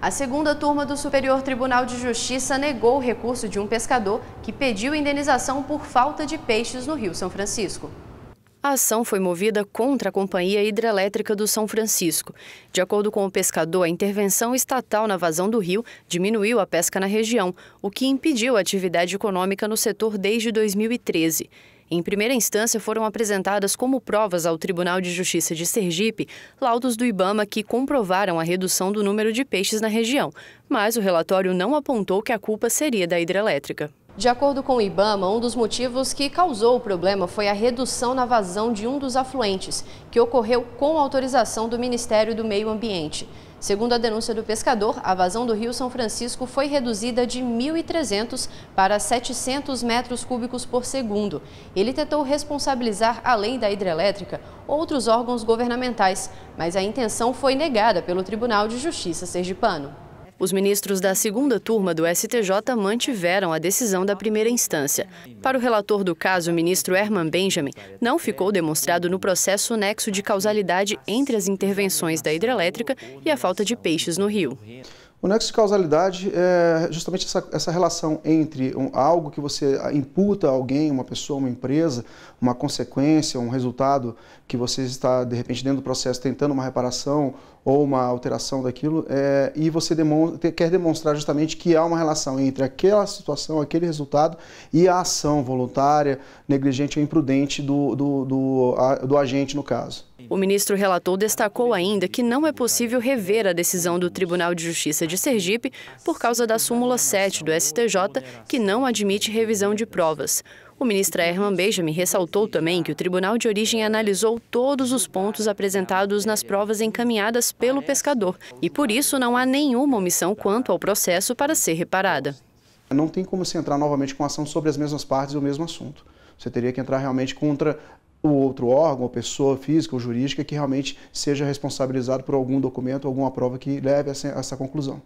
A segunda turma do Superior Tribunal de Justiça negou o recurso de um pescador que pediu indenização por falta de peixes no Rio São Francisco. A ação foi movida contra a Companhia Hidrelétrica do São Francisco. De acordo com o pescador, a intervenção estatal na vazão do rio diminuiu a pesca na região, o que impediu a atividade econômica no setor desde 2013. Em primeira instância, foram apresentadas como provas ao Tribunal de Justiça de Sergipe laudos do Ibama que comprovaram a redução do número de peixes na região, mas o relatório não apontou que a culpa seria da hidrelétrica. De acordo com o Ibama, um dos motivos que causou o problema foi a redução na vazão de um dos afluentes, que ocorreu com autorização do Ministério do Meio Ambiente. Segundo a denúncia do pescador, a vazão do Rio São Francisco foi reduzida de 1.300 para 700 metros cúbicos por segundo. Ele tentou responsabilizar, além da hidrelétrica, outros órgãos governamentais, mas a intenção foi negada pelo Tribunal de Justiça Sergipano. Os ministros da segunda turma do STJ mantiveram a decisão da primeira instância. Para o relator do caso, o ministro Herman Benjamin, não ficou demonstrado no processo o nexo de causalidade entre as intervenções da hidrelétrica e a falta de peixes no rio. O nexo de causalidade é justamente essa, essa relação entre um, algo que você ah, imputa a alguém, uma pessoa, uma empresa, uma consequência, um resultado que você está, de repente, dentro do processo tentando uma reparação ou uma alteração daquilo, é, e você demonstra, quer demonstrar justamente que há uma relação entre aquela situação, aquele resultado e a ação voluntária, negligente ou imprudente do, do, do, a, do agente, no caso. O ministro relator destacou ainda que não é possível rever a decisão do Tribunal de Justiça de Sergipe por causa da súmula 7 do STJ, que não admite revisão de provas. O ministro Herman Benjamin ressaltou também que o tribunal de origem analisou todos os pontos apresentados nas provas encaminhadas pelo pescador e, por isso, não há nenhuma omissão quanto ao processo para ser reparada. Não tem como se entrar novamente com ação sobre as mesmas partes do mesmo assunto. Você teria que entrar realmente contra o outro órgão, pessoa física ou jurídica que realmente seja responsabilizado por algum documento, alguma prova que leve a essa conclusão.